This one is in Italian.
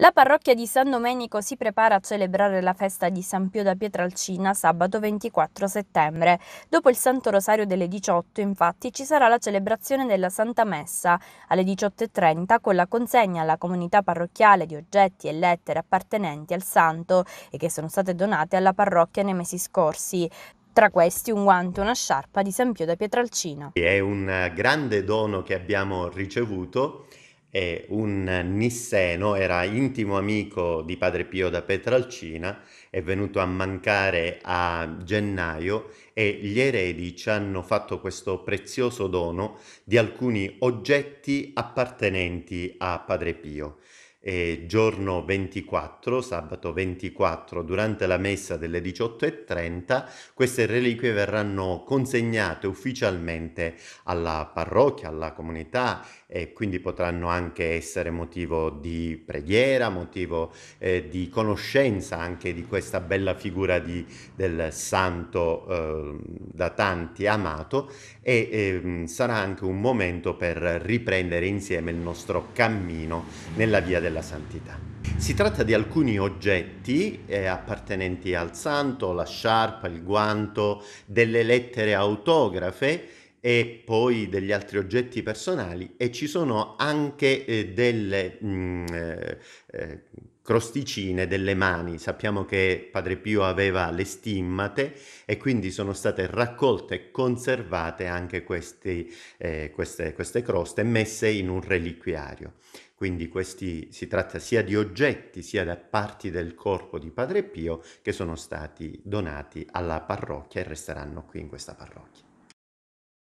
La parrocchia di San Domenico si prepara a celebrare la festa di San Pio da Pietralcina sabato 24 settembre. Dopo il Santo Rosario delle 18, infatti, ci sarà la celebrazione della Santa Messa alle 18.30 con la consegna alla comunità parrocchiale di oggetti e lettere appartenenti al santo e che sono state donate alla parrocchia nei mesi scorsi tra questi un guanto e una sciarpa di San Pio da Pietralcina. È un eh, grande dono che abbiamo ricevuto e un Nisseno era intimo amico di padre Pio da Petralcina, è venuto a mancare a gennaio e gli eredi ci hanno fatto questo prezioso dono di alcuni oggetti appartenenti a padre Pio eh, giorno 24, sabato 24, durante la messa delle 18.30, queste reliquie verranno consegnate ufficialmente alla parrocchia, alla comunità e quindi potranno anche essere motivo di preghiera, motivo eh, di conoscenza anche di questa bella figura di, del santo eh, da tanti amato e eh, sarà anche un momento per riprendere insieme il nostro cammino nella via della della santità. Si tratta di alcuni oggetti eh, appartenenti al santo, la sciarpa, il guanto, delle lettere autografe e poi degli altri oggetti personali e ci sono anche eh, delle mh, mm, eh, eh, crosticine delle mani. Sappiamo che Padre Pio aveva le stimmate e quindi sono state raccolte e conservate anche questi, eh, queste, queste croste messe in un reliquiario. Quindi questi, si tratta sia di oggetti sia da parti del corpo di Padre Pio che sono stati donati alla parrocchia e resteranno qui in questa parrocchia.